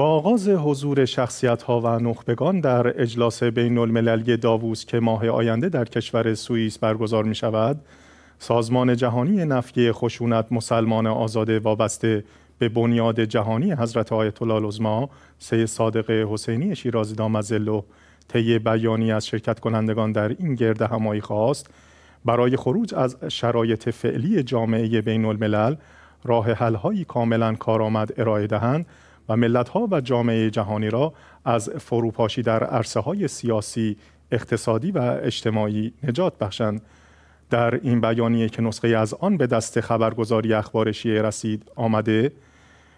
با آغاز حضور شخصیت ها و نخبگان در اجلاس بین المللی داووس که ماه آینده در کشور سوئیس برگزار می شود، سازمان جهانی نفی خشونت مسلمان آزاد وابسته به بنیاد جهانی حضرت آیت الله العظما سید صادق حسینی شیرازی دامزلو طی بیانی از شرکت کنندگان در این گرد همایی خواست برای خروج از شرایط فعلی جامعه بین الملل راه حل‌هایی کاملا کارآمد ارائه دهند و ملت ها و جامعه جهانی را از فروپاشی در عرصه های سیاسی، اقتصادی و اجتماعی نجات بخشند. در این بیانیه که نسخه از آن به دست خبرگزاری اخبار شیعه رسید آمده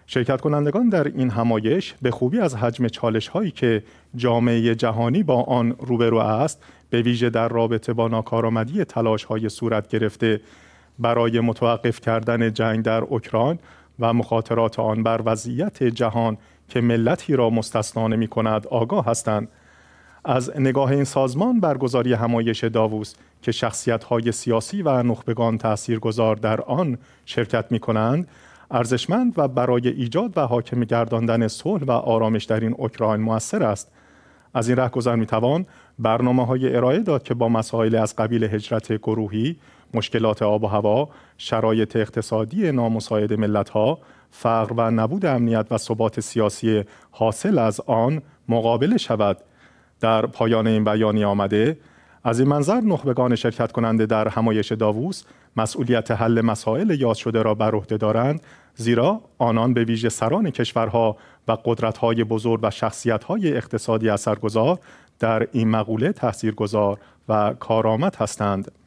شرکت کنندگان در این همایش به خوبی از حجم چالش هایی که جامعه جهانی با آن روبرو است به ویژه در رابطه با ناکارآمدی تلاش های صورت گرفته برای متوقف کردن جنگ در اوکراین و مخاطرات آن بر وضعیت جهان که ملتی را مستثنانه می کند آگاه هستند از نگاه این سازمان برگزاری همایش داووس که شخصیت‌های سیاسی و نخبگان تاثیرگذار در آن شرکت می‌کنند ارزشمند و برای ایجاد و حاکم گرداندن صلح و آرامش در این اوکراین موثر است از این رهگذر میتوان برنامه های ارائه داد که با مسائل از قبیل هجرت گروهی مشکلات آب و هوا شرایط اقتصادی نامساعد ملت ها فقر و نبود امنیت و ثبات سیاسی حاصل از آن مقابله شود در پایان این بیانیه آمده از این منظر نخبگان شرکت کننده در همایش داووس مسئولیت حل مسائل یاد شده را بر عهده دارند زیرا آنان به ویژه سران کشورها و قدرتهای بزرگ و شخصیتهای اقتصادی اثرگذار در این مقوله تاثیرگذار و کارآمد هستند